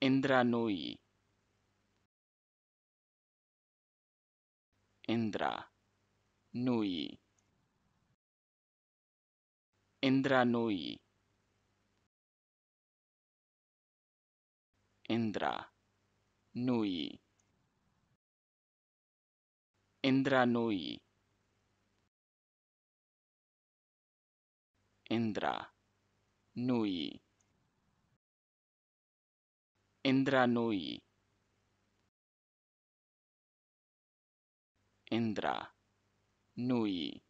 Indra Nooyi. Indra Nooyi. Indra Nooyi. Indra Nooyi. Indra Nooyi. Indra Nooyi. Indra Nui Indra Nui